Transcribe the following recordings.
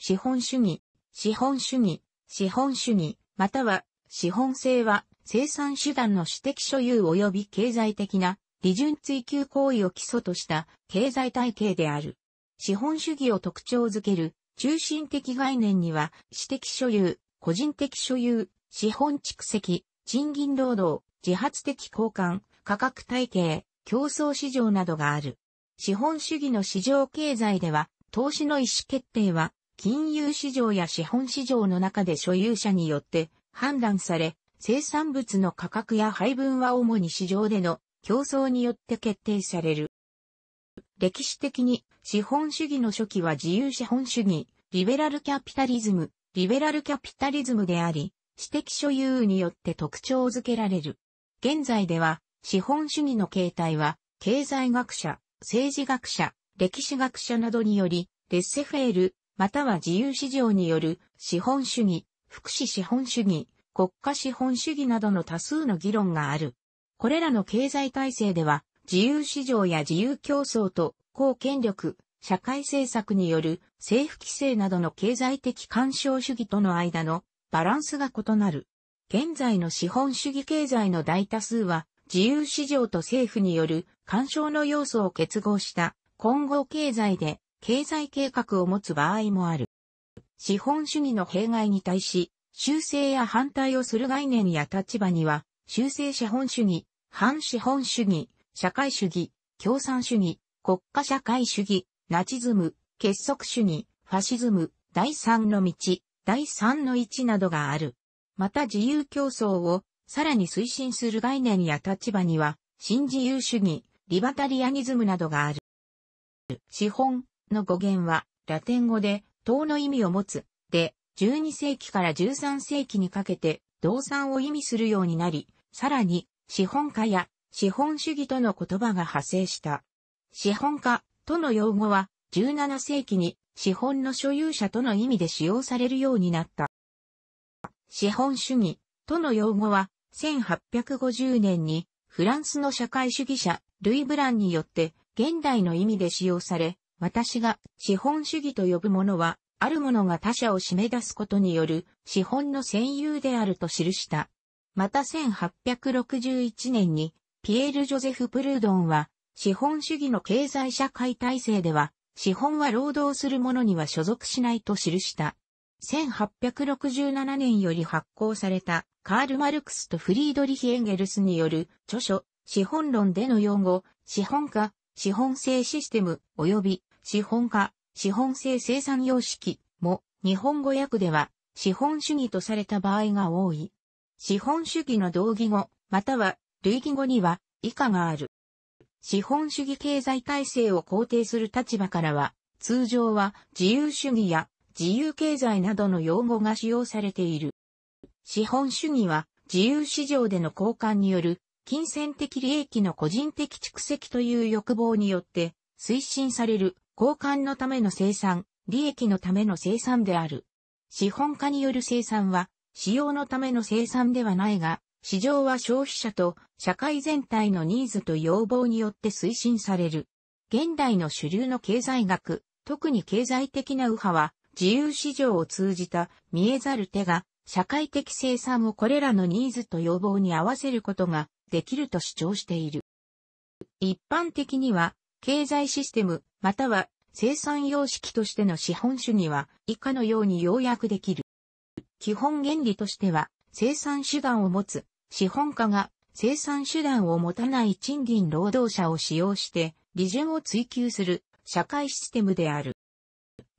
資本主義、資本主義、資本主義、または資本性は生産手段の私的所有及び経済的な利潤追求行為を基礎とした経済体系である。資本主義を特徴づける中心的概念には、私的所有、個人的所有、資本蓄積、賃金労働、自発的交換、価格体系、競争市場などがある。資本主義の市場経済では、投資の意思決定は金融市場や資本市場の中で所有者によって判断され、生産物の価格や配分は主に市場での競争によって決定される。歴史的に資本主義の初期は自由資本主義、リベラルキャピタリズム、リベラルキャピタリズムであり、私的所有によって特徴づけられる。現在では資本主義の形態は経済学者、政治学者、歴史学者などによりレッセフェール、または自由市場による資本主義、福祉資本主義、国家資本主義などの多数の議論がある。これらの経済体制では、自由市場や自由競争と公権力、社会政策による政府規制などの経済的干渉主義との間のバランスが異なる。現在の資本主義経済の大多数は自由市場と政府による干渉の要素を結合した混合経済で経済計画を持つ場合もある。資本主義の弊害に対し、修正や反対をする概念や立場には、修正資本主義、反資本主義、社会主義、共産主義、国家社会主義、ナチズム、結束主義、ファシズム、第三の道、第三の一などがある。また自由競争をさらに推進する概念や立場には、新自由主義、リバタリアニズムなどがある。資本、の語源は、ラテン語で、塔の意味を持つ、で、12世紀から13世紀にかけて、動産を意味するようになり、さらに、資本家や資本主義との言葉が派生した。資本家との用語は17世紀に資本の所有者との意味で使用されるようになった。資本主義との用語は1850年にフランスの社会主義者ルイ・ブランによって現代の意味で使用され、私が資本主義と呼ぶものは、あるものが他者を締め出すことによる資本の占有であると記した。また1861年に、ピエール・ジョゼフ・プルードンは、資本主義の経済社会体制では、資本は労働する者には所属しないと記した。1867年より発行されたカール・マルクスとフリードリヒ・エンゲルスによる著書、資本論での用語、資本家、資本性システム及び資本化、資本性生産様式も日本語訳では資本主義とされた場合が多い。資本主義の同義語、または類義語には以下がある。資本主義経済体制を肯定する立場からは、通常は自由主義や自由経済などの用語が使用されている。資本主義は自由市場での交換による金銭的利益の個人的蓄積という欲望によって推進される交換のための生産、利益のための生産である。資本家による生産は、使用のための生産ではないが、市場は消費者と社会全体のニーズと要望によって推進される。現代の主流の経済学、特に経済的な右派は、自由市場を通じた見えざる手が、社会的生産をこれらのニーズと要望に合わせることができると主張している。一般的には、経済システム、または生産様式としての資本主義は以下のように要約できる。基本原理としては、生産手段を持つ資本家が生産手段を持たない賃金労働者を使用して利潤を追求する社会システムである。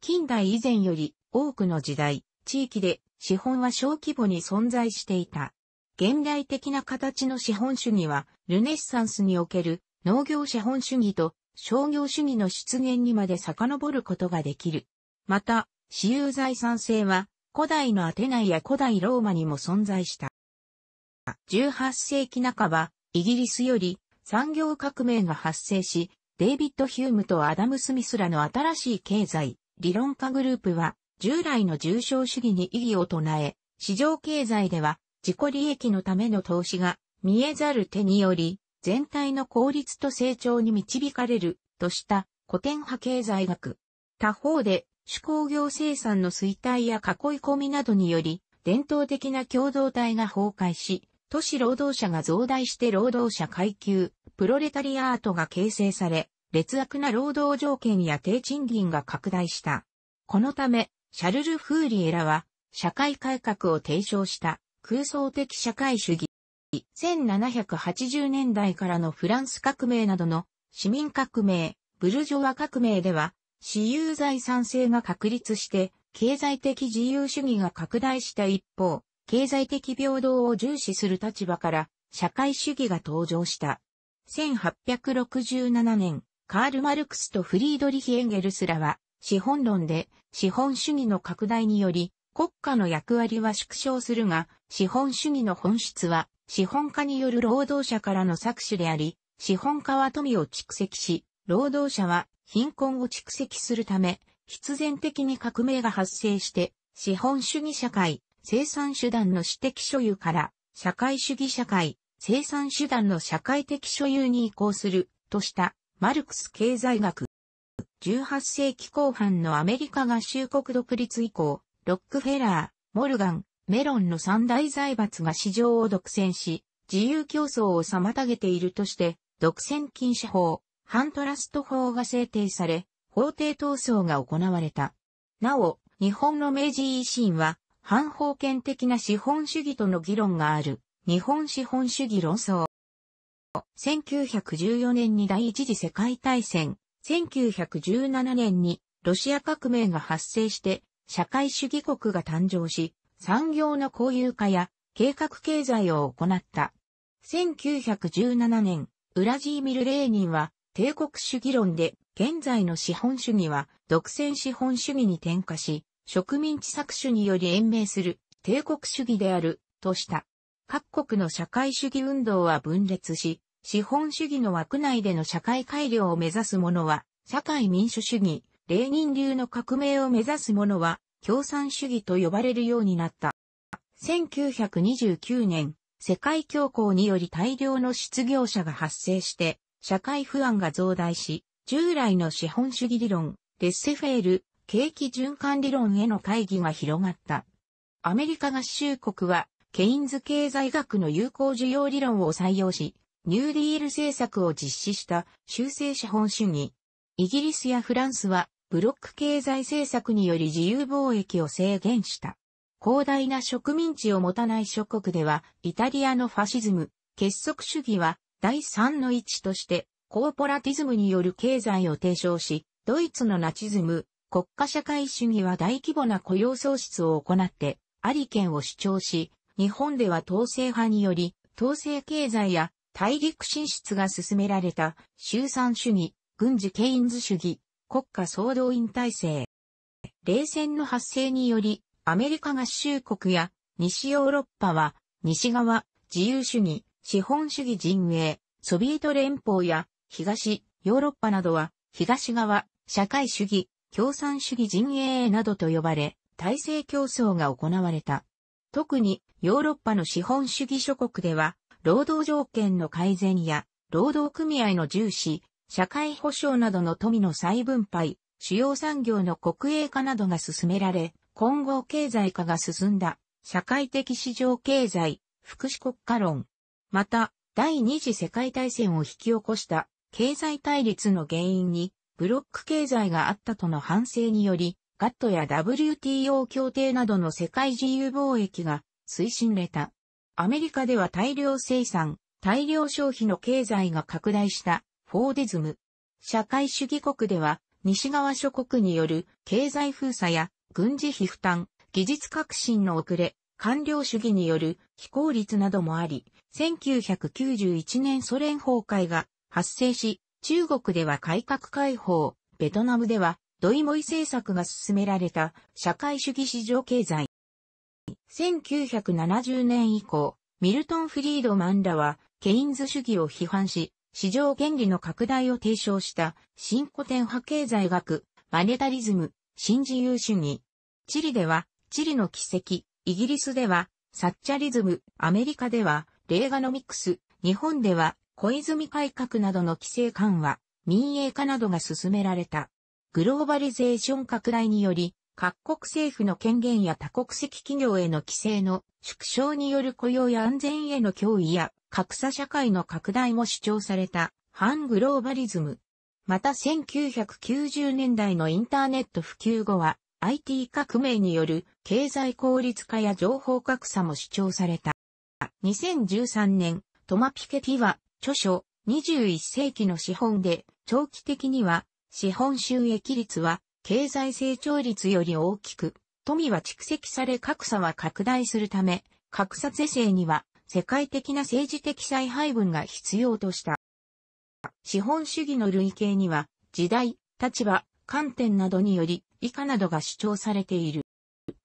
近代以前より多くの時代、地域で資本は小規模に存在していた。現代的な形の資本主義はルネッサンスにおける農業資本主義と商業主義の出現にまで遡ることができる。また、私有財産制は古代のアテナイや古代ローマにも存在した。18世紀半ば、イギリスより産業革命が発生し、デイビッド・ヒュームとアダム・スミスらの新しい経済、理論家グループは、従来の重症主義に異議を唱え、市場経済では自己利益のための投資が見えざる手により、全体の効率と成長に導かれるとした古典派経済学。他方で、手工業生産の衰退や囲い込みなどにより、伝統的な共同体が崩壊し、都市労働者が増大して労働者階級、プロレタリアートが形成され、劣悪な労働条件や低賃金が拡大した。このため、シャルル・フーリエらは、社会改革を提唱した空想的社会主義1780年代からのフランス革命などの市民革命、ブルジョワ革命では、私有財産制が確立して、経済的自由主義が拡大した一方、経済的平等を重視する立場から、社会主義が登場した。1867年、カール・マルクスとフリードリヒ・エンゲルスらは、資本論で、資本主義の拡大により、国家の役割は縮小するが、資本主義の本質は資本家による労働者からの搾取であり、資本家は富を蓄積し、労働者は貧困を蓄積するため、必然的に革命が発生して、資本主義社会、生産手段の私的所有から、社会主義社会、生産手段の社会的所有に移行する、とした、マルクス経済学。18世紀後半のアメリカ合衆国独立以降、ロックフェラー、モルガン、メロンの三大財閥が市場を独占し、自由競争を妨げているとして、独占禁止法、反トラスト法が制定され、法廷闘争が行われた。なお、日本の明治維新は、反封建的な資本主義との議論がある、日本資本主義論争。1914年に第一次世界大戦、1917年にロシア革命が発生して、社会主義国が誕生し、産業の公有化や計画経済を行った。1917年、ウラジーミル・レーニンは帝国主義論で現在の資本主義は独占資本主義に転化し、植民地搾取により延命する帝国主義であるとした。各国の社会主義運動は分裂し、資本主義の枠内での社会改良を目指す者は、社会民主主義、レーニン流の革命を目指す者は、共産主義と呼ばれるようになった。1929年、世界恐慌により大量の失業者が発生して、社会不安が増大し、従来の資本主義理論、レッセフェール、景気循環理論への会議が広がった。アメリカ合衆国は、ケインズ経済学の有効需要理論を採用し、ニューディール政策を実施した修正資本主義。イギリスやフランスはブロック経済政策により自由貿易を制限した。広大な植民地を持たない諸国では、イタリアのファシズム、結束主義は、第3の位置として、コーポラティズムによる経済を提唱し、ドイツのナチズム、国家社会主義は大規模な雇用創出を行って、あり権を主張し、日本では統制派により、統制経済や大陸進出が進められた、集産主義、軍事ケインズ主義、国家総動員体制。冷戦の発生により、アメリカ合衆国や西ヨーロッパは、西側、自由主義、資本主義陣営、ソビエト連邦や東、ヨーロッパなどは、東側、社会主義、共産主義陣営などと呼ばれ、体制競争が行われた。特にヨーロッパの資本主義諸国では、労働条件の改善や、労働組合の重視、社会保障などの富の再分配、主要産業の国営化などが進められ、混合経済化が進んだ、社会的市場経済、福祉国家論。また、第二次世界大戦を引き起こした経済対立の原因に、ブロック経済があったとの反省により、ガットや WTO 協定などの世界自由貿易が推進れた。アメリカでは大量生産、大量消費の経済が拡大したフォーデズム。社会主義国では、西側諸国による経済封鎖や軍事費負担、技術革新の遅れ、官僚主義による非効率などもあり、1991年ソ連崩壊が発生し、中国では改革開放、ベトナムではドイモイ政策が進められた社会主義市場経済。1970年以降、ミルトン・フリードマンらはケインズ主義を批判し、市場原理の拡大を提唱した新古典派経済学、マネタリズム、新自由主義。チリでは、チリの奇跡、イギリスでは、サッチャリズム、アメリカでは、レーガノミクス、日本では、小泉改革などの規制緩和、民営化などが進められた。グローバリゼーション拡大により、各国政府の権限や多国籍企業への規制の縮小による雇用や安全への脅威や格差社会の拡大も主張された反グローバリズム。また1990年代のインターネット普及後は IT 革命による経済効率化や情報格差も主張された。2013年、トマピケティは著書21世紀の資本で長期的には資本収益率は経済成長率より大きく、富は蓄積され格差は拡大するため、格差是正には世界的な政治的再配分が必要とした。資本主義の類型には、時代、立場、観点などにより、以下などが主張されている。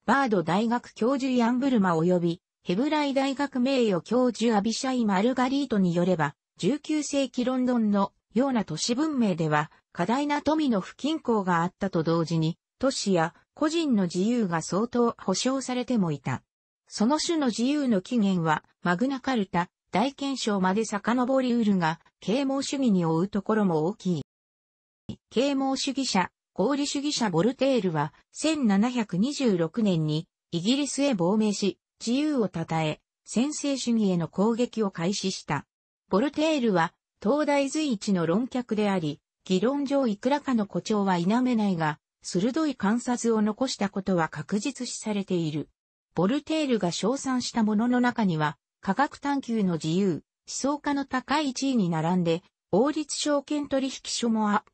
バード大学教授ヤンブルマ及び、ヘブライ大学名誉教授アビシャイ・マルガリートによれば、19世紀ロンドンのような都市文明では、過大な富の不均衡があったと同時に、都市や個人の自由が相当保障されてもいた。その種の自由の起源は、マグナカルタ、大憲章まで遡りうるが、啓蒙主義に追うところも大きい。啓蒙主義者、合理主義者ボルテールは、1726年にイギリスへ亡命し、自由を称え、専制主義への攻撃を開始した。ボルテールは、東大随一の論客であり、議論上いくらかの誇張は否めないが、鋭い観察を残したことは確実視されている。ボルテールが称賛したものの中には、科学探求の自由、思想家の高い地位に並んで、王立証券取引所もあ。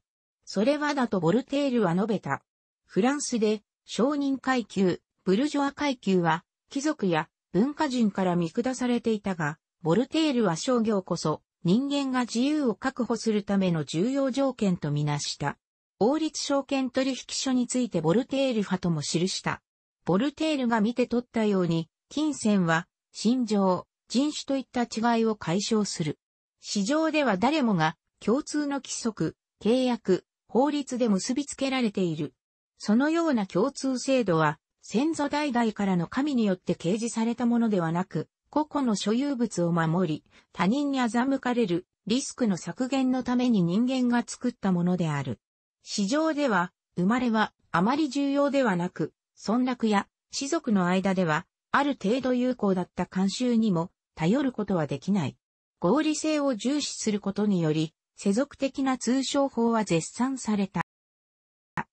それはだとボルテールは述べた。フランスで、商人階級、ブルジョア階級は、貴族や文化人から見下されていたが、ボルテールは商業こそ、人間が自由を確保するための重要条件とみなした。王立証券取引所についてボルテール派とも記した。ボルテールが見て取ったように、金銭は、心情、人種といった違いを解消する。市場では誰もが共通の規則、契約、法律で結びつけられている。そのような共通制度は、先祖代々からの神によって掲示されたものではなく、個々の所有物を守り、他人に欺かれるリスクの削減のために人間が作ったものである。市場では、生まれはあまり重要ではなく、村落や士族の間では、ある程度有効だった慣習にも頼ることはできない。合理性を重視することにより、世俗的な通商法は絶賛された。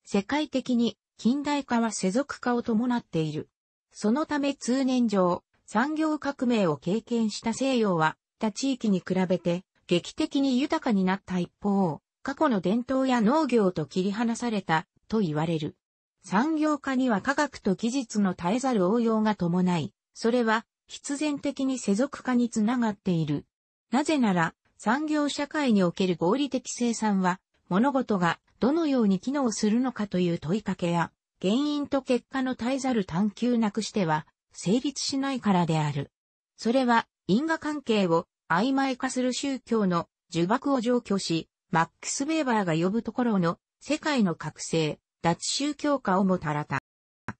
世界的に近代化は世俗化を伴っている。そのため通年上、産業革命を経験した西洋は、他地域に比べて劇的に豊かになった一方、過去の伝統や農業と切り離されたと言われる。産業化には科学と技術の絶えざる応用が伴い、それは必然的に世俗化につながっている。なぜなら、産業社会における合理的生産は、物事がどのように機能するのかという問いかけや、原因と結果の絶えざる探求なくしては、成立しないからである。それは因果関係を曖昧化する宗教の呪縛を除去し、マックス・ウェーバーが呼ぶところの世界の覚醒、脱宗教化をもたらた。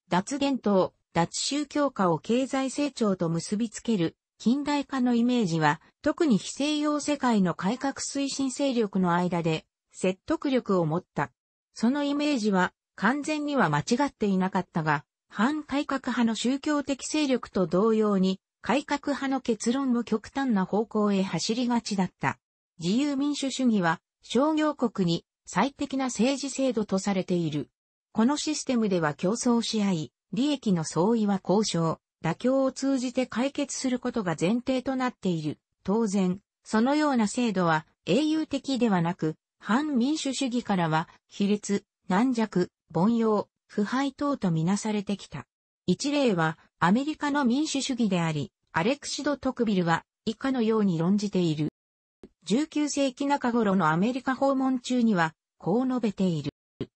脱伝統、脱宗教化を経済成長と結びつける近代化のイメージは、特に非西洋世界の改革推進勢力の間で説得力を持った。そのイメージは完全には間違っていなかったが、反改革派の宗教的勢力と同様に、改革派の結論も極端な方向へ走りがちだった。自由民主主義は、商業国に最適な政治制度とされている。このシステムでは競争し合い、利益の相違は交渉、妥協を通じて解決することが前提となっている。当然、そのような制度は英雄的ではなく、反民主主義からは、卑劣、軟弱、凡庸、腐敗等とみなされてきた。一例は、アメリカの民主主義であり、アレクシド・トクビルは、以下のように論じている。19世紀中頃のアメリカ訪問中には、こう述べている。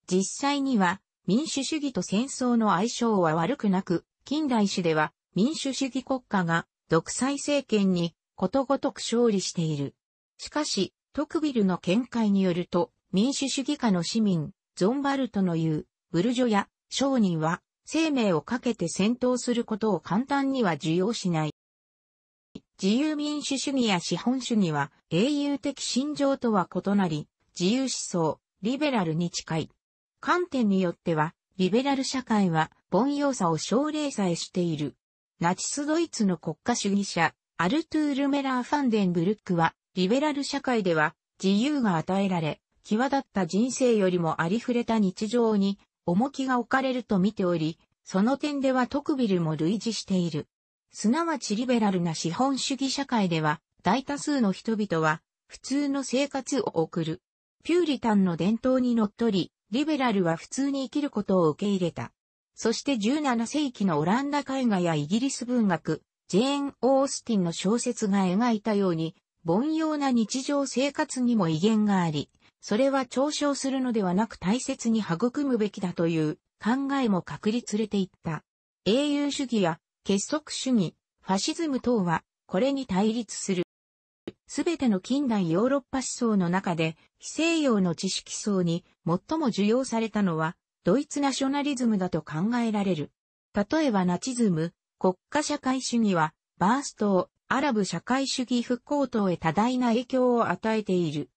実際には、民主主義と戦争の相性は悪くなく、近代史では、民主主義国家が、独裁政権に、ことごとく勝利している。しかし、トクビルの見解によると、民主主義下の市民、ゾンバルトの言う、ブルジョや商人は生命をかけて戦闘することを簡単には受容しない。自由民主主義や資本主義は英雄的信条とは異なり、自由思想、リベラルに近い。観点によっては、リベラル社会は凡庸さを奨励さえしている。ナチスドイツの国家主義者、アルトゥール・メラー・ファンデンブルックは、リベラル社会では自由が与えられ、際立った人生よりもありふれた日常に重きが置かれると見ており、その点ではトクビルも類似している。すなわちリベラルな資本主義社会では、大多数の人々は、普通の生活を送る。ピューリタンの伝統にのっとり、リベラルは普通に生きることを受け入れた。そして17世紀のオランダ絵画やイギリス文学、ジェーン・オースティンの小説が描いたように、凡庸な日常生活にも威厳があり、それは嘲笑するのではなく大切に育むべきだという考えも確立れていった。英雄主義や結束主義、ファシズム等はこれに対立する。すべての近代ヨーロッパ思想の中で非西洋の知識層に最も受容されたのはドイツナショナリズムだと考えられる。例えばナチズム、国家社会主義はバーストをアラブ社会主義復興等へ多大な影響を与えている。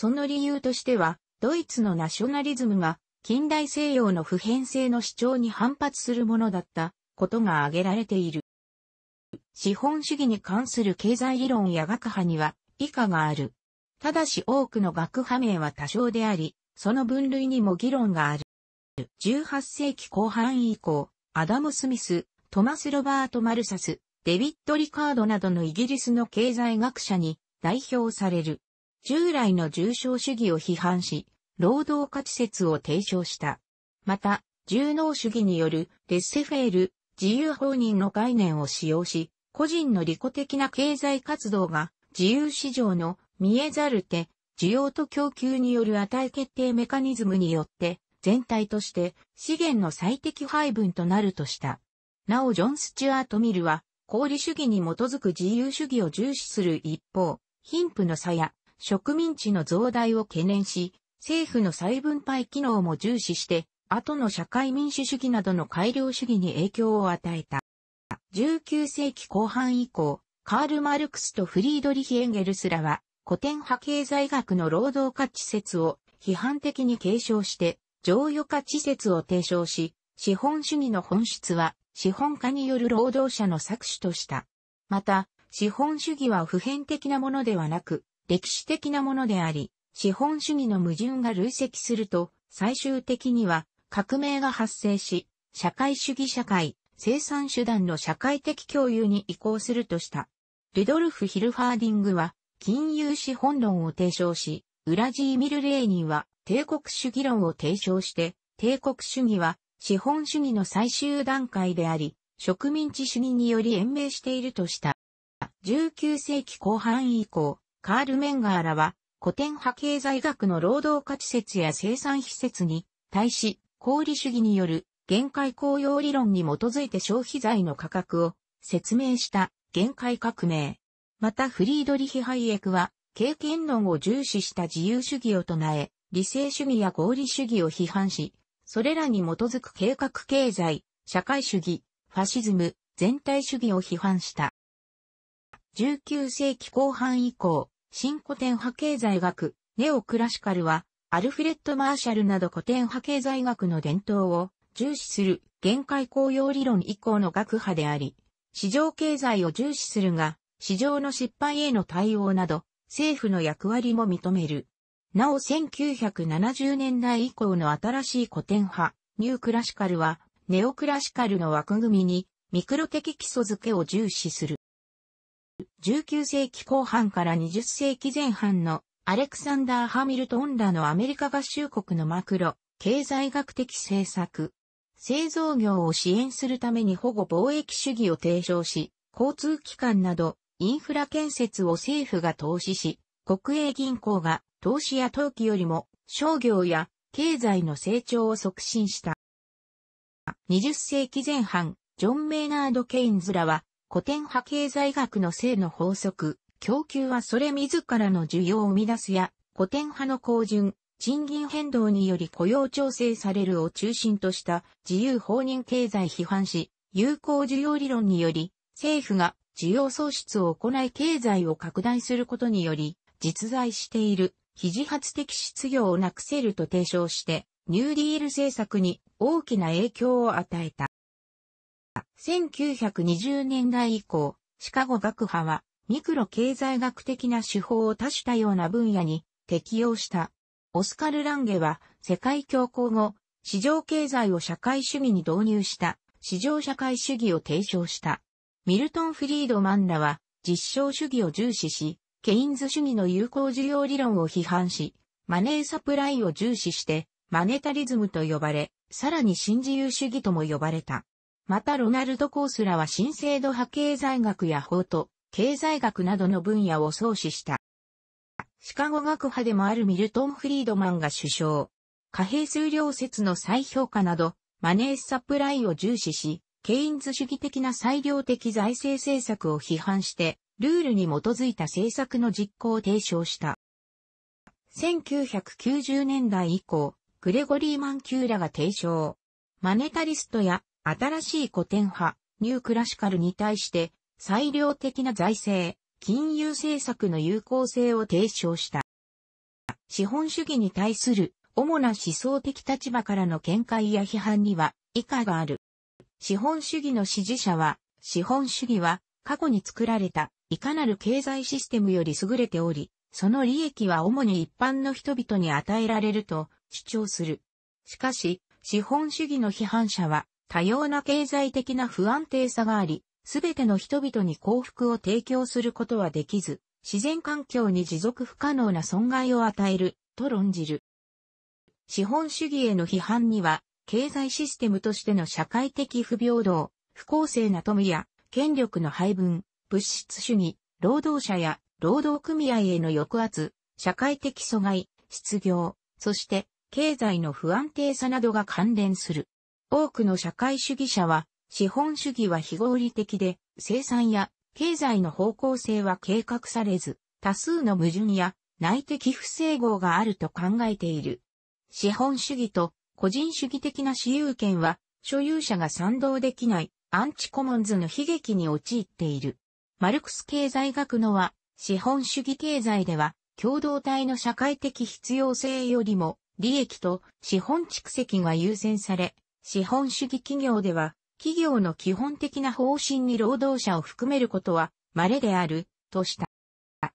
その理由としては、ドイツのナショナリズムが近代西洋の普遍性の主張に反発するものだったことが挙げられている。資本主義に関する経済理論や学派には以下がある。ただし多くの学派名は多少であり、その分類にも議論がある。18世紀後半以降、アダム・スミス、トマス・ロバート・マルサス、デビッド・リカードなどのイギリスの経済学者に代表される。従来の重症主義を批判し、労働価値説を提唱した。また、重能主義によるレッセフェール、自由放任の概念を使用し、個人の利己的な経済活動が自由市場の見えざる手、需要と供給による値決定メカニズムによって全体として資源の最適配分となるとした。なおジョン・スチュアート・ミルは、功利主義に基づく自由主義を重視する一方、貧富の差や植民地の増大を懸念し、政府の再分配機能も重視して、後の社会民主主義などの改良主義に影響を与えた。19世紀後半以降、カール・マルクスとフリードリヒ・エンゲルスらは、古典派経済学の労働価値説を批判的に継承して、常用価値説を提唱し、資本主義の本質は、資本家による労働者の搾取とした。また、資本主義は普遍的なものではなく、歴史的なものであり、資本主義の矛盾が累積すると、最終的には革命が発生し、社会主義社会、生産手段の社会的共有に移行するとした。ルドルフ・ヒルファーディングは、金融資本論を提唱し、ウラジーミル・レーニンは、帝国主義論を提唱して、帝国主義は、資本主義の最終段階であり、植民地主義により延命しているとした。19世紀後半以降、カール・メンガーらは、古典派経済学の労働価値説や生産施説に、対し、功利主義による限界効用理論に基づいて消費財の価格を説明した限界革命。またフリードリヒ・ハイエクは経験論を重視した自由主義を唱え、理性主義や合理主義を批判し、それらに基づく計画経済、社会主義、ファシズム、全体主義を批判した。19世紀後半以降、新古典派経済学、ネオクラシカルは、アルフレッド・マーシャルなど古典派経済学の伝統を重視する限界公用理論以降の学派であり、市場経済を重視するが、市場の失敗への対応など、政府の役割も認める。なお1970年代以降の新しい古典派、ニュークラシカルは、ネオクラシカルの枠組みに、ミクロ的基礎付けを重視する。19世紀後半から20世紀前半のアレクサンダー・ハミルトンらのアメリカ合衆国のマクロ、経済学的政策。製造業を支援するために保護貿易主義を提唱し、交通機関などインフラ建設を政府が投資し、国営銀行が投資や投機よりも商業や経済の成長を促進した。20世紀前半、ジョン・メイナード・ケインズらは古典派経済学の性の法則、供給はそれ自らの需要を生み出すや、古典派の高順、賃金変動により雇用調整されるを中心とした自由放任経済批判し、有効需要理論により、政府が需要創出を行い経済を拡大することにより、実在している非自発的失業をなくせると提唱して、ニューディール政策に大きな影響を与えた。。1920年代以降、シカゴ学派は、ミクロ経済学的な手法を多種多様な分野に適用した。オスカル・ランゲは、世界恐慌後、市場経済を社会主義に導入した、市場社会主義を提唱した。ミルトン・フリードマンらは、実証主義を重視し、ケインズ主義の有効需要理論を批判し、マネーサプライを重視して、マネタリズムと呼ばれ、さらに新自由主義とも呼ばれた。またロナルド・コースラは新制度派経済学や法と経済学などの分野を創始した。シカゴ学派でもあるミルトン・フリードマンが首相。貨幣数量説の再評価など、マネースサプライを重視し、ケインズ主義的な裁量的財政政策を批判して、ルールに基づいた政策の実行を提唱した。1990年代以降、グレゴリー・マンキューラが提唱。マネタリストや新しい古典派、ニュークラシカルに対して、裁量的な財政、金融政策の有効性を提唱した。資本主義に対する主な思想的立場からの見解や批判には以下がある。資本主義の支持者は、資本主義は過去に作られたいかなる経済システムより優れており、その利益は主に一般の人々に与えられると主張する。しかし、資本主義の批判者は、多様な経済的な不安定さがあり、すべての人々に幸福を提供することはできず、自然環境に持続不可能な損害を与える、と論じる。資本主義への批判には、経済システムとしての社会的不平等、不公正な富や権力の配分、物質主義、労働者や労働組合への抑圧、社会的阻害、失業、そして経済の不安定さなどが関連する。多くの社会主義者は、資本主義は非合理的で、生産や経済の方向性は計画されず、多数の矛盾や内的不整合があると考えている。資本主義と個人主義的な私有権は、所有者が賛同できないアンチコモンズの悲劇に陥っている。マルクス経済学のは、資本主義経済では、共同体の社会的必要性よりも、利益と資本蓄積が優先され、資本主義企業では、企業の基本的な方針に労働者を含めることは稀である、とした。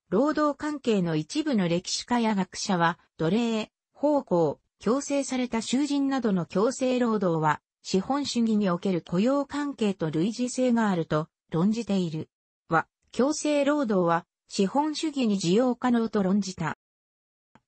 労働関係の一部の歴史家や学者は、奴隷、奉公、強制された囚人などの強制労働は、資本主義における雇用関係と類似性があると論じている。は、強制労働は資本主義に需要可能と論じた。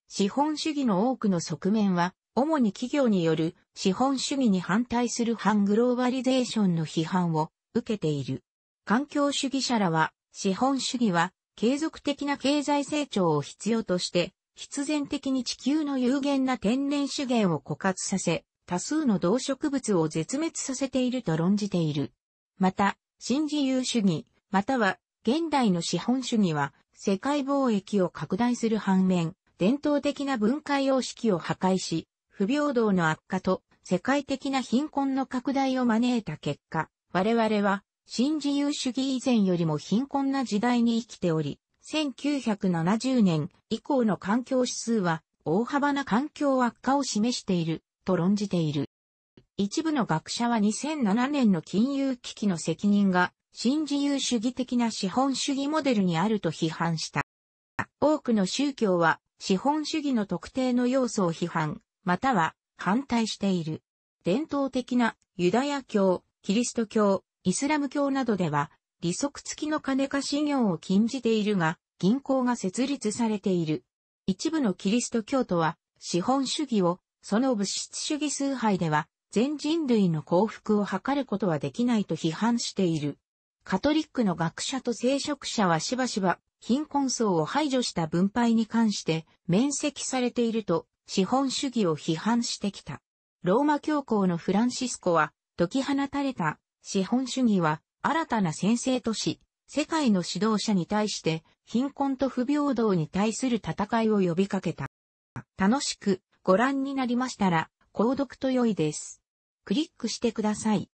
資本主義の多くの側面は主に企業による資本主義に反対する反グローバリゼーションの批判を受けている。環境主義者らは、資本主義は継続的な経済成長を必要として、必然的に地球の有限な天然資源を枯渇させ、多数の動植物を絶滅させていると論じている。また、新自由主義、または現代の資本主義は、世界貿易を拡大する反面、伝統的な文化様式を破壊し、不平等の悪化と世界的な貧困の拡大を招いた結果、我々は新自由主義以前よりも貧困な時代に生きており、1970年以降の環境指数は大幅な環境悪化を示していると論じている。一部の学者は2007年の金融危機の責任が新自由主義的な資本主義モデルにあると批判した。多くの宗教は資本主義の特定の要素を批判、または反対している。伝統的なユダヤ教、キリスト教、イスラム教などでは、利息付きの金貸し業を禁じているが、銀行が設立されている。一部のキリスト教徒は、資本主義を、その物質主義崇拝では、全人類の幸福を図ることはできないと批判している。カトリックの学者と聖職者はしばしば貧困層を排除した分配に関して面積されていると資本主義を批判してきた。ローマ教皇のフランシスコは、解き放たれた資本主義は新たな先制都市、世界の指導者に対して貧困と不平等に対する戦いを呼びかけた。楽しくご覧になりましたら、購読と良いです。クリックしてください。